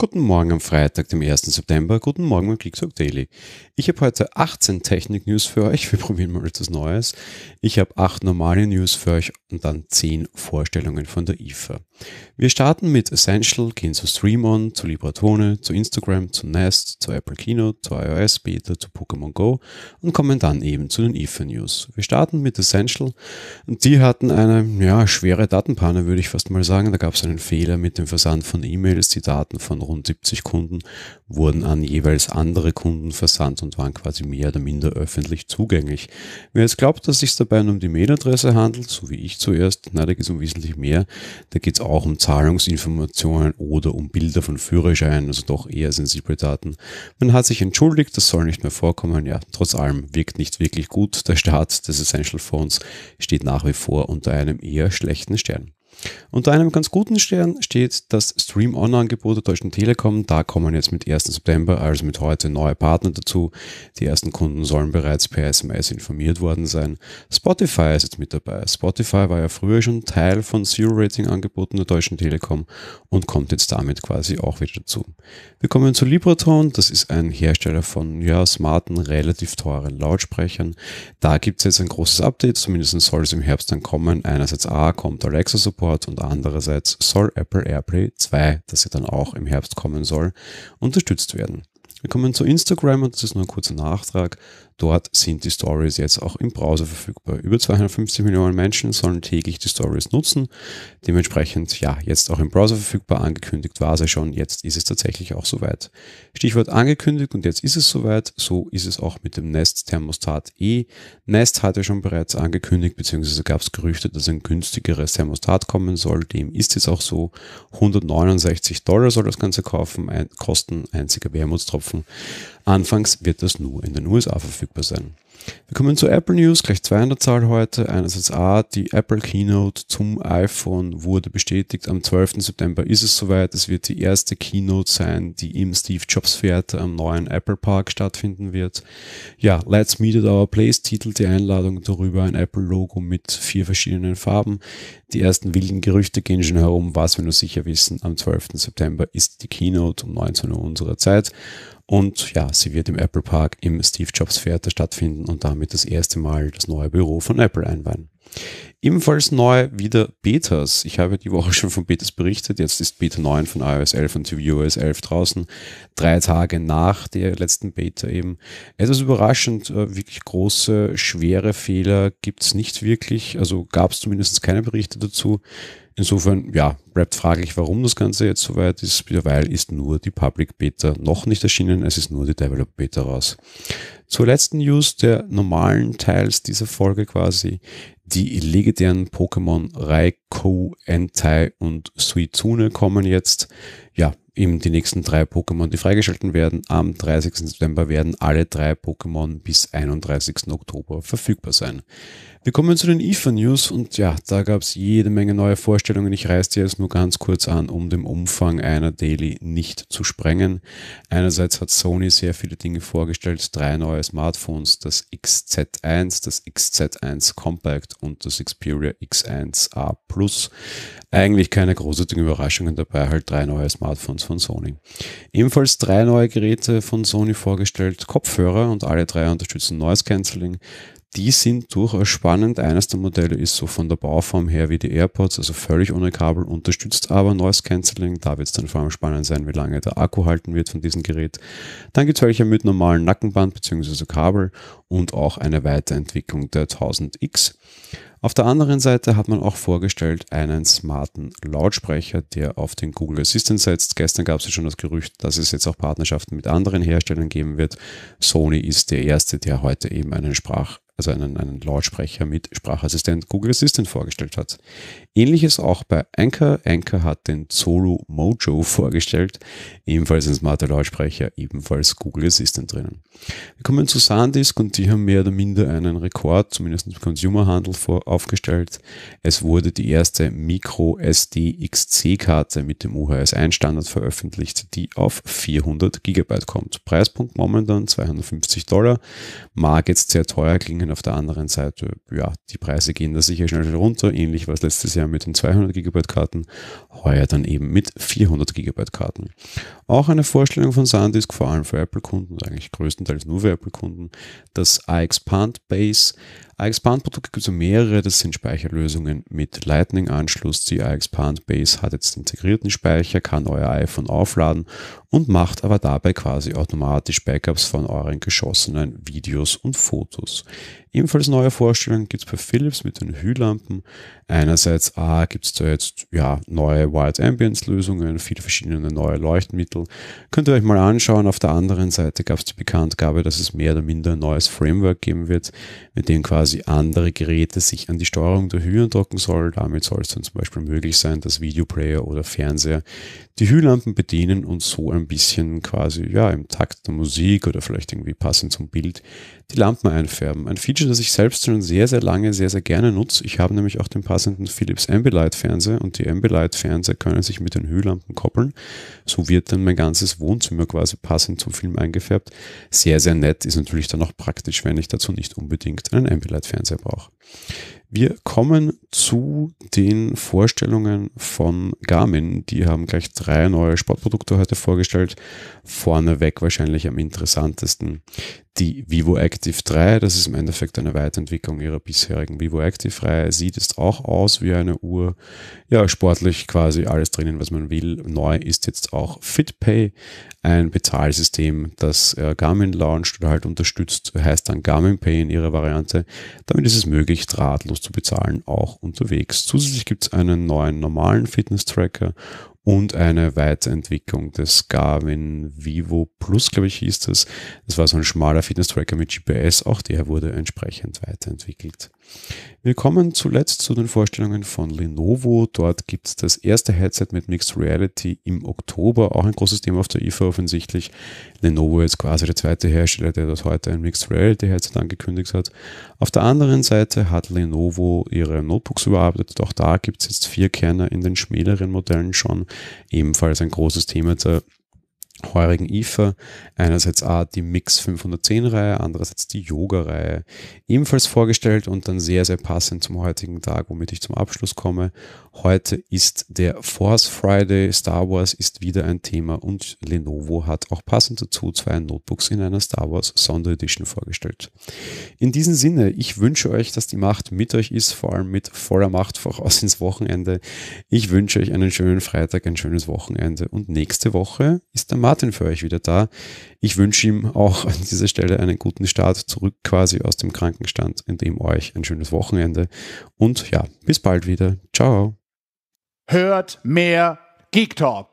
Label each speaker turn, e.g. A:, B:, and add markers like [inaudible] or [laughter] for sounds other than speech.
A: Guten Morgen am Freitag, dem 1. September. Guten Morgen beim Clicktalk Daily. Ich habe heute 18 Technik-News für euch. Wir [laughs] probieren mal etwas Neues. Ich habe 8 normale News für euch und dann 10 Vorstellungen von der IFA. Wir starten mit Essential, gehen zu StreamOn, zu Libratone, zu Instagram, zu Nest, zu Apple Keynote, zu iOS Beta, zu Pokémon Go und kommen dann eben zu den IFA-News. Wir starten mit Essential und die hatten eine ja, schwere Datenpanne, würde ich fast mal sagen. Da gab es einen Fehler mit dem Versand von E-Mails, die Daten von rund 70 Kunden wurden an jeweils andere Kunden versandt und waren quasi mehr oder minder öffentlich zugänglich. Wer jetzt glaubt, dass es sich dabei nur um die Mailadresse handelt, so wie ich zuerst, na, da geht es um wesentlich mehr. Da geht es auch um Zahlungsinformationen oder um Bilder von Führerscheinen, also doch eher sensible Daten. Man hat sich entschuldigt, das soll nicht mehr vorkommen. Ja, trotz allem wirkt nicht wirklich gut. Der Start des Essential Phones steht nach wie vor unter einem eher schlechten Stern. Unter einem ganz guten Stern steht das Stream-On-Angebot der Deutschen Telekom. Da kommen jetzt mit 1. September, also mit heute, neue Partner dazu. Die ersten Kunden sollen bereits per SMS informiert worden sein. Spotify ist jetzt mit dabei. Spotify war ja früher schon Teil von Zero-Rating-Angeboten der Deutschen Telekom und kommt jetzt damit quasi auch wieder dazu. Wir kommen zu Libraton. Das ist ein Hersteller von ja, smarten, relativ teuren Lautsprechern. Da gibt es jetzt ein großes Update. Zumindest soll es im Herbst dann kommen. Einerseits A kommt Alexa Support dauert und andererseits soll Apple AirPlay 2, das ja dann auch im Herbst kommen soll, unterstützt werden. Wir kommen zu Instagram und das ist nur ein kurzer Nachtrag. Dort sind die Stories jetzt auch im Browser verfügbar. Über 250 Millionen Menschen sollen täglich die Stories nutzen. Dementsprechend, ja, jetzt auch im Browser verfügbar. Angekündigt war es ja schon. Jetzt ist es tatsächlich auch soweit. Stichwort angekündigt und jetzt ist es soweit. So ist es auch mit dem Nest Thermostat E. Nest hatte schon bereits angekündigt, beziehungsweise gab es Gerüchte, dass ein günstigeres Thermostat kommen soll. Dem ist es auch so. 169 Dollar soll das Ganze kaufen, ein, kosten einziger Wermutstropfen. Anfangs wird das nur in den USA verfügbar verfügbar sein. Wir kommen zu Apple News, gleich zwei in der Zahl heute. Einerseits A, die Apple Keynote zum iPhone wurde bestätigt. Am 12. September ist es soweit. Es wird die erste Keynote sein, die im Steve Jobs Theater am neuen Apple Park stattfinden wird. Ja, Let's Meet at Our Place titelt die Einladung darüber ein Apple Logo mit vier verschiedenen Farben. Die ersten wilden Gerüchte gehen schon herum. Was wir nur sicher wissen, am 12. September ist die Keynote um 19 Uhr unserer Zeit. Und ja, sie wird im Apple Park im Steve Jobs Theater stattfinden und damit das erste Mal das neue Büro von Apple einweihen. Ebenfalls neu wieder Betas. Ich habe die Woche schon von Betas berichtet. Jetzt ist Beta 9 von iOS 11 und tvOS 11 draußen. Drei Tage nach der letzten Beta eben. Etwas überraschend, äh, wirklich große, schwere Fehler gibt es nicht wirklich. Also gab es zumindest keine Berichte dazu. Insofern, ja, bleibt fraglich, warum das Ganze jetzt so weit ist, weil ist nur die Public Beta noch nicht erschienen, es ist nur die Developer Beta raus. Zur letzten News der normalen Teils dieser Folge quasi, die legendären Pokémon Raikou, Entei und Suizune kommen jetzt. Ja, Eben die nächsten drei Pokémon, die freigeschalten werden, am 30. September werden alle drei Pokémon bis 31. Oktober verfügbar sein. Wir kommen zu den IFA News und ja, da gab es jede Menge neue Vorstellungen. Ich reiße dir jetzt nur ganz kurz an, um den Umfang einer Daily nicht zu sprengen. Einerseits hat Sony sehr viele Dinge vorgestellt, drei neue Smartphones, das XZ1, das XZ1 Compact und das Xperia X1A Plus. Eigentlich keine großartigen Überraschungen dabei, halt drei neue Smartphones von Sony. Ebenfalls drei neue Geräte von Sony vorgestellt, Kopfhörer und alle drei unterstützen Noise Cancelling die sind durchaus spannend. Eines der Modelle ist so von der Bauform her wie die AirPods, also völlig ohne Kabel, unterstützt aber Noise Cancelling. Da wird es dann vor allem spannend sein, wie lange der Akku halten wird von diesem Gerät. Dann gibt es welche mit normalem Nackenband bzw. Kabel und auch eine Weiterentwicklung der 1000X. Auf der anderen Seite hat man auch vorgestellt einen smarten Lautsprecher, der auf den Google Assistant setzt. Gestern gab es ja schon das Gerücht, dass es jetzt auch Partnerschaften mit anderen Herstellern geben wird. Sony ist der erste, der heute eben einen Sprach also einen, einen Lautsprecher mit Sprachassistent Google Assistant vorgestellt hat. Ähnliches auch bei Anchor. Anchor hat den Zolo Mojo vorgestellt, ebenfalls ein smarter Lautsprecher, ebenfalls Google Assistant drinnen. Wir kommen zu SanDisk und die haben mehr oder minder einen Rekord, zumindest im Consumerhandel, aufgestellt. Es wurde die erste Micro SD XC-Karte mit dem UHS-1-Standard veröffentlicht, die auf 400 GB kommt. Preispunkt momentan 250 Dollar, mag jetzt sehr teuer klingen, Blockchain auf der anderen Seite, ja, die Preise gehen da sicher schnell runter, ähnlich war es letztes Jahr mit den 200 GB Karten, heuer dann eben mit 400 GB Karten. Auch eine Vorstellung von SanDisk, vor allem für Apple-Kunden, eigentlich größtenteils nur für Apple-Kunden, das iExpand Base iExpand-Produkte gibt es mehrere. Das sind Speicherlösungen mit Lightning-Anschluss. Die iExpand Base hat jetzt integrierten Speicher, kann euer iPhone aufladen und macht aber dabei quasi automatisch Backups von euren geschossenen Videos und Fotos. Ebenfalls neue Vorstellungen gibt es bei Philips mit den Hühlampen. Einerseits ah, gibt es da jetzt ja, neue Wild Ambience Lösungen, viele verschiedene neue Leuchtmittel. Könnt ihr euch mal anschauen. Auf der anderen Seite gab es die Bekanntgabe, dass es mehr oder minder ein neues Framework geben wird, mit dem quasi andere Geräte sich an die Steuerung der Hü andocken sollen. Damit soll es dann zum Beispiel möglich sein, dass Videoplayer oder Fernseher die Hühlampen bedienen und so ein bisschen quasi ja, im Takt der Musik oder vielleicht irgendwie passend zum Bild die Lampen einfärben. Ein Feature Feature, das ich selbst schon sehr, sehr lange, sehr, sehr gerne nutze. Ich habe nämlich auch den passenden Philips Ambilight-Fernseher und die Ambilight-Fernseher können sich mit den Höhlampen koppeln. So wird dann mein ganzes Wohnzimmer quasi passend zum Film eingefärbt. Sehr, sehr nett ist natürlich dann auch praktisch, wenn ich dazu nicht unbedingt einen Ambilight-Fernseher brauche. Wir kommen zu den Vorstellungen von Garmin. Die haben gleich drei neue Sportprodukte heute vorgestellt. Vorneweg wahrscheinlich am interessantesten die Vivo Active 3. Das ist im Endeffekt eine Weiterentwicklung ihrer bisherigen Vivo Active Reihe. Sieht jetzt auch aus wie eine Uhr. Ja, sportlich quasi alles drinnen, was man will. Neu ist jetzt auch FitPay, ein Bezahlsystem, das äh, Garmin launcht oder halt unterstützt. Heißt dann Garmin Pay in ihrer Variante. Damit ist es möglich, drahtlos zu bezahlen, auch unterwegs. Zusätzlich gibt es einen neuen normalen Fitness-Tracker und eine Weiterentwicklung des Garmin Vivo Plus, glaube ich, hieß das. Das war so ein schmaler Fitness-Tracker mit GPS, auch der wurde entsprechend weiterentwickelt. Wir kommen zuletzt zu den Vorstellungen von Lenovo. Dort gibt es das erste Headset mit Mixed Reality im Oktober, auch ein großes Thema auf der IFA offensichtlich. Lenovo ist quasi der zweite Hersteller, der dort heute ein Mixed Reality Headset angekündigt hat. Auf der anderen Seite hat Lenovo ihre Notebooks überarbeitet. Auch da gibt es jetzt vier Kerner in den schmäleren Modellen schon ebenfalls ein großes Thema zur heurigen IFA. Einerseits A, die Mix 510-Reihe, andererseits die Yoga-Reihe ebenfalls vorgestellt und dann sehr, sehr passend zum heutigen Tag, womit ich zum Abschluss komme. Heute ist der Force Friday, Star Wars ist wieder ein Thema und Lenovo hat auch passend dazu zwei Notebooks in einer Star Wars Sonderedition vorgestellt. In diesem Sinne, ich wünsche euch, dass die Macht mit euch ist, vor allem mit voller Macht voraus ins Wochenende. Ich wünsche euch einen schönen Freitag, ein schönes Wochenende und nächste Woche ist der Macht Martin für euch wieder da. Ich wünsche ihm auch an dieser Stelle einen guten Start zurück quasi aus dem Krankenstand und ihm euch ein schönes Wochenende. Und ja, bis bald wieder. Ciao. Hört mehr Geek Talk.